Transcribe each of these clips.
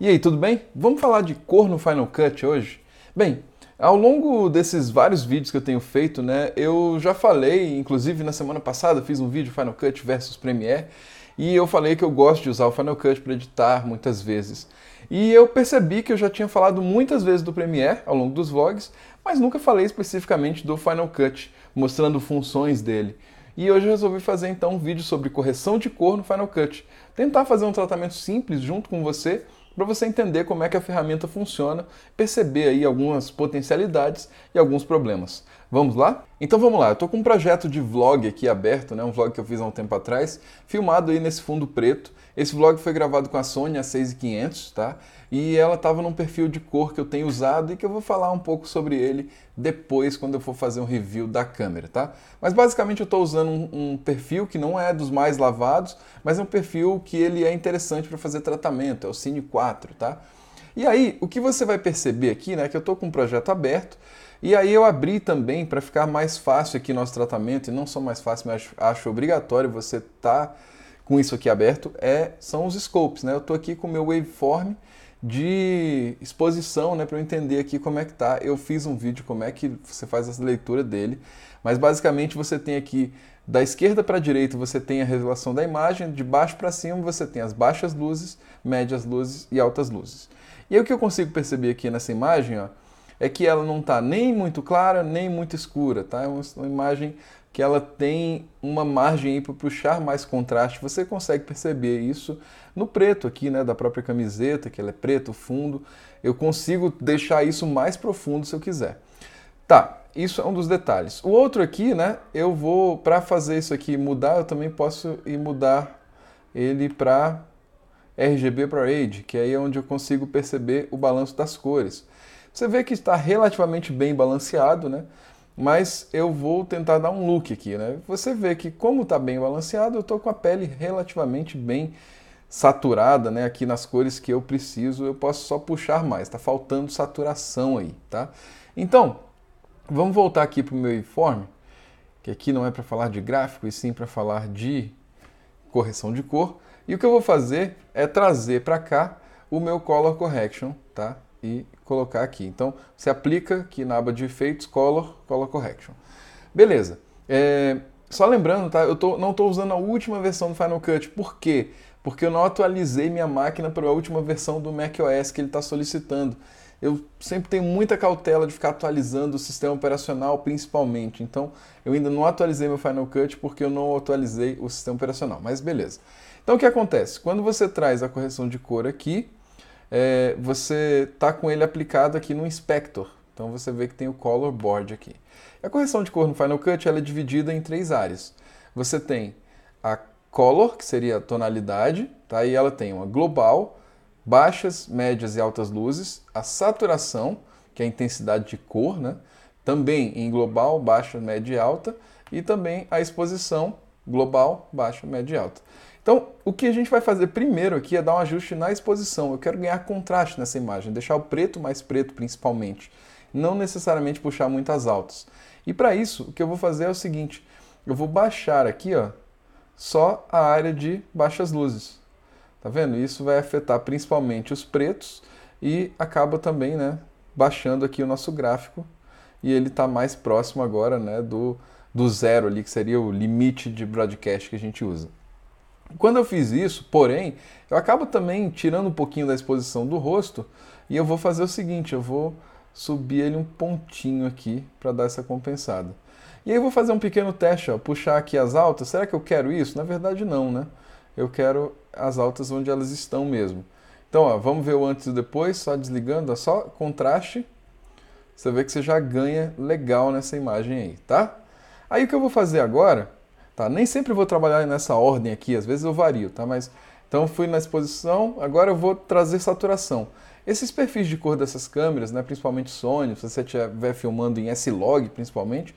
E aí, tudo bem? Vamos falar de cor no Final Cut hoje? Bem, ao longo desses vários vídeos que eu tenho feito, né, eu já falei, inclusive na semana passada fiz um vídeo Final Cut versus Premiere, e eu falei que eu gosto de usar o Final Cut para editar muitas vezes. E eu percebi que eu já tinha falado muitas vezes do Premiere ao longo dos vlogs, mas nunca falei especificamente do Final Cut, mostrando funções dele. E hoje eu resolvi fazer então um vídeo sobre correção de cor no Final Cut, tentar fazer um tratamento simples junto com você para você entender como é que a ferramenta funciona, perceber aí algumas potencialidades e alguns problemas. Vamos lá? Então vamos lá, eu tô com um projeto de vlog aqui aberto, né? Um vlog que eu fiz há um tempo atrás, filmado aí nesse fundo preto. Esse vlog foi gravado com a Sony a 6500, tá? E ela tava num perfil de cor que eu tenho usado e que eu vou falar um pouco sobre ele depois quando eu for fazer um review da câmera, tá? Mas basicamente eu tô usando um, um perfil que não é dos mais lavados, mas é um perfil que ele é interessante para fazer tratamento, é o Cine 4, tá? E aí, o que você vai perceber aqui, né, que eu tô com um projeto aberto, e aí eu abri também para ficar mais fácil aqui nosso tratamento, e não só mais fácil, mas acho obrigatório você estar tá com isso aqui aberto, é, são os scopes. Né? Eu estou aqui com o meu waveform de exposição, né, para eu entender aqui como é que tá. Eu fiz um vídeo como é que você faz essa leitura dele, mas basicamente você tem aqui da esquerda para a direita você tem a relação da imagem, de baixo para cima você tem as baixas luzes, médias luzes e altas luzes. E aí o que eu consigo perceber aqui nessa imagem, ó, é que ela não está nem muito clara, nem muito escura, tá? É uma, imagem que ela tem uma margem para puxar mais contraste. Você consegue perceber isso no preto aqui, né, da própria camiseta, que ela é preto fundo. Eu consigo deixar isso mais profundo se eu quiser. Tá, isso é um dos detalhes. O outro aqui, né, eu vou para fazer isso aqui mudar, eu também posso ir mudar ele para RGB para RAID, que aí é onde eu consigo perceber o balanço das cores. Você vê que está relativamente bem balanceado, né? Mas eu vou tentar dar um look aqui, né? Você vê que como está bem balanceado, eu estou com a pele relativamente bem saturada, né? Aqui nas cores que eu preciso, eu posso só puxar mais. Está faltando saturação aí, tá? Então, vamos voltar aqui para o meu informe, que aqui não é para falar de gráfico, e sim para falar de correção de cor. E o que eu vou fazer é trazer para cá o meu color correction, tá? e colocar aqui. Então, você aplica aqui na aba de efeitos, Color, Color Correction. Beleza. É, só lembrando, tá? Eu tô, não estou usando a última versão do Final Cut. Por quê? Porque eu não atualizei minha máquina para a última versão do macOS que ele está solicitando. Eu sempre tenho muita cautela de ficar atualizando o sistema operacional, principalmente. Então, eu ainda não atualizei meu Final Cut porque eu não atualizei o sistema operacional. Mas beleza. Então, o que acontece? Quando você traz a correção de cor aqui, é, você está com ele aplicado aqui no inspector. Então você vê que tem o color board aqui. A correção de cor no Final Cut ela é dividida em três áreas. Você tem a color, que seria a tonalidade, tá? e ela tem uma global, baixas, médias e altas luzes, a saturação, que é a intensidade de cor, né? também em global, baixa, média e alta, e também a exposição global, baixa, média e alta. Então, o que a gente vai fazer primeiro aqui é dar um ajuste na exposição. Eu quero ganhar contraste nessa imagem, deixar o preto mais preto principalmente, não necessariamente puxar muitas altas. E para isso, o que eu vou fazer é o seguinte, eu vou baixar aqui, ó, só a área de baixas luzes. Tá vendo? Isso vai afetar principalmente os pretos e acaba também, né, baixando aqui o nosso gráfico e ele está mais próximo agora, né, do, do zero ali, que seria o limite de broadcast que a gente usa. Quando eu fiz isso, porém, eu acabo também tirando um pouquinho da exposição do rosto e eu vou fazer o seguinte, eu vou subir ele um pontinho aqui para dar essa compensada. E aí eu vou fazer um pequeno teste, ó, puxar aqui as altas. Será que eu quero isso? Na verdade não, né? Eu quero as altas onde elas estão mesmo. Então, ó, vamos ver o antes e o depois, só desligando, ó, só contraste. Você vê que você já ganha legal nessa imagem aí, tá? Aí o que eu vou fazer agora Tá? Nem sempre vou trabalhar nessa ordem aqui, às vezes eu vario, tá? Mas então fui na exposição, agora eu vou trazer saturação. Esses perfis de cor dessas câmeras, né, principalmente Sony, se você estiver filmando em S-Log principalmente,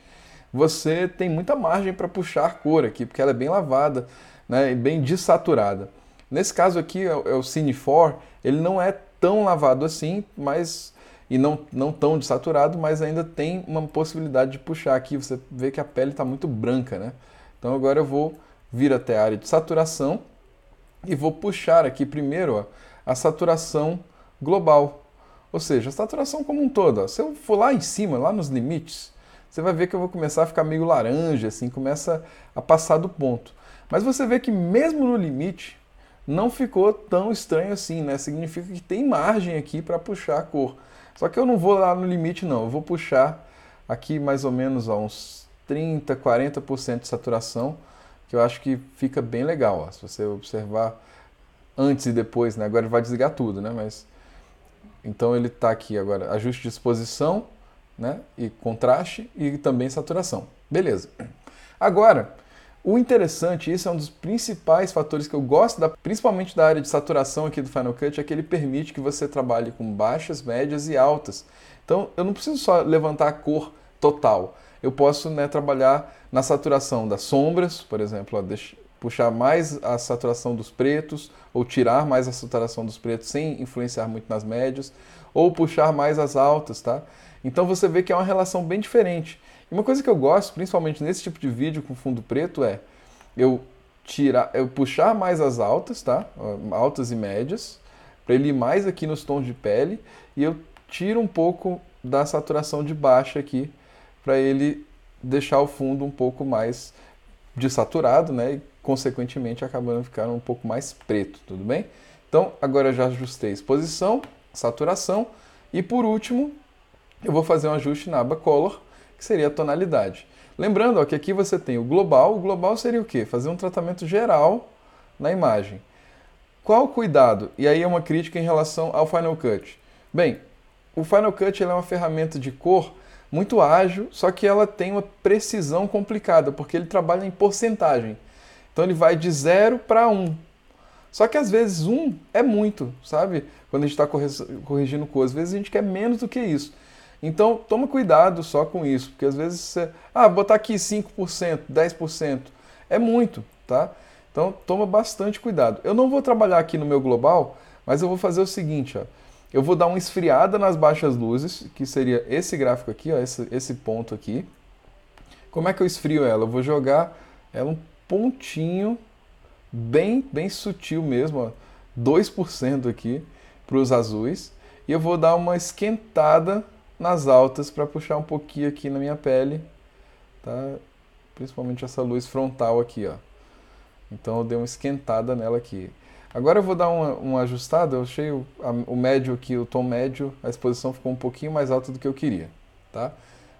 você tem muita margem para puxar cor aqui, porque ela é bem lavada né, e bem desaturada. Nesse caso aqui, é o é Cine 4, ele não é tão lavado assim, mas e não, não tão desaturado, mas ainda tem uma possibilidade de puxar aqui. Você vê que a pele está muito branca, né? Então agora eu vou vir até a área de saturação e vou puxar aqui primeiro ó, a saturação global, ou seja, a saturação como um todo. Ó. Se eu for lá em cima, lá nos limites, você vai ver que eu vou começar a ficar meio laranja, assim, começa a passar do ponto. Mas você vê que mesmo no limite não ficou tão estranho assim, né? Significa que tem margem aqui para puxar a cor. Só que eu não vou lá no limite não, eu vou puxar aqui mais ou menos a uns 30%, 40% de saturação, que eu acho que fica bem legal. Ó. Se você observar antes e depois, né? agora ele vai desligar tudo, né? Mas então ele está aqui agora, ajuste de exposição, né? E contraste e também saturação. Beleza. Agora, o interessante, isso é um dos principais fatores que eu gosto, da, principalmente da área de saturação aqui do Final Cut, é que ele permite que você trabalhe com baixas, médias e altas. Então eu não preciso só levantar a cor total eu posso né, trabalhar na saturação das sombras, por exemplo, ó, deixa, puxar mais a saturação dos pretos, ou tirar mais a saturação dos pretos sem influenciar muito nas médias, ou puxar mais as altas, tá? Então você vê que é uma relação bem diferente. E uma coisa que eu gosto, principalmente nesse tipo de vídeo com fundo preto, é eu tirar, eu puxar mais as altas, tá? Altas e médias, para ele ir mais aqui nos tons de pele, e eu tiro um pouco da saturação de baixa aqui, para ele deixar o fundo um pouco mais desaturado, né? E, consequentemente, acabando ficando um pouco mais preto, tudo bem? Então, agora já ajustei exposição, saturação e, por último, eu vou fazer um ajuste na aba Color, que seria a tonalidade. Lembrando ó, que aqui você tem o global. O global seria o quê? Fazer um tratamento geral na imagem. Qual o cuidado? E aí é uma crítica em relação ao Final Cut. Bem, o Final Cut é uma ferramenta de cor muito ágil, só que ela tem uma precisão complicada, porque ele trabalha em porcentagem. Então ele vai de 0 para 1. Só que às vezes 1 um é muito, sabe? Quando a gente está corrigindo coisas, às vezes a gente quer menos do que isso. Então toma cuidado só com isso, porque às vezes você, ah, botar aqui 5%, 10% é muito, tá? Então toma bastante cuidado. Eu não vou trabalhar aqui no meu global, mas eu vou fazer o seguinte, ó. Eu vou dar uma esfriada nas baixas luzes, que seria esse gráfico aqui, ó, esse, esse ponto aqui. Como é que eu esfrio ela? Eu vou jogar ela um pontinho bem, bem sutil mesmo, ó, 2% aqui para os azuis. E eu vou dar uma esquentada nas altas para puxar um pouquinho aqui na minha pele, tá? Principalmente essa luz frontal aqui, ó. Então eu dei uma esquentada nela aqui. Agora eu vou dar um ajustado. eu achei o, a, o médio aqui, o tom médio, a exposição ficou um pouquinho mais alta do que eu queria, tá?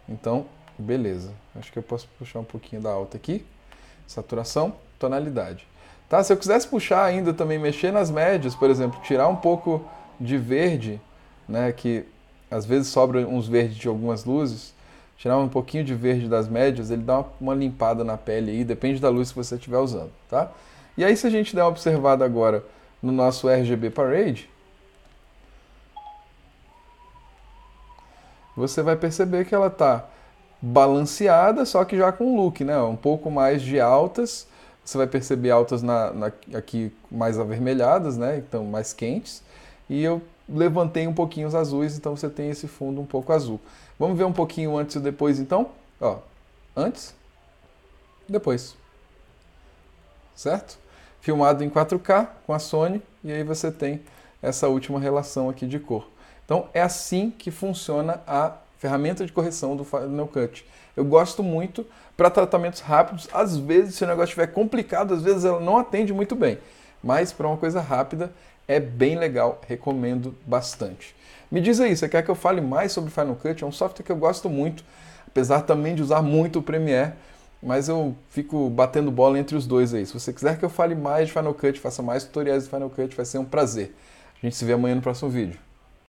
Então, beleza. Acho que eu posso puxar um pouquinho da alta aqui. Saturação, tonalidade. Tá? Se eu quisesse puxar ainda também, mexer nas médias, por exemplo, tirar um pouco de verde, né, que às vezes sobra uns verdes de algumas luzes, tirar um pouquinho de verde das médias, ele dá uma, uma limpada na pele aí, depende da luz que você estiver usando, tá? E aí, se a gente der uma observada agora no nosso RGB Parade, você vai perceber que ela está balanceada, só que já com look, né? Um pouco mais de altas. Você vai perceber altas na, na, aqui mais avermelhadas, né? Então, mais quentes. E eu levantei um pouquinho os azuis, então você tem esse fundo um pouco azul. Vamos ver um pouquinho antes e depois, então? Ó, antes, depois. Certo? filmado em 4K com a Sony e aí você tem essa última relação aqui de cor. Então é assim que funciona a ferramenta de correção do Final Cut. Eu gosto muito para tratamentos rápidos. Às vezes, se o negócio estiver complicado, às vezes ela não atende muito bem. Mas para uma coisa rápida é bem legal, recomendo bastante. Me diz aí, você quer que eu fale mais sobre Final Cut? É um software que eu gosto muito, apesar também de usar muito o Premiere mas eu fico batendo bola entre os dois aí. Se você quiser que eu fale mais de Final Cut, faça mais tutoriais de Final Cut, vai ser um prazer. A gente se vê amanhã no próximo vídeo.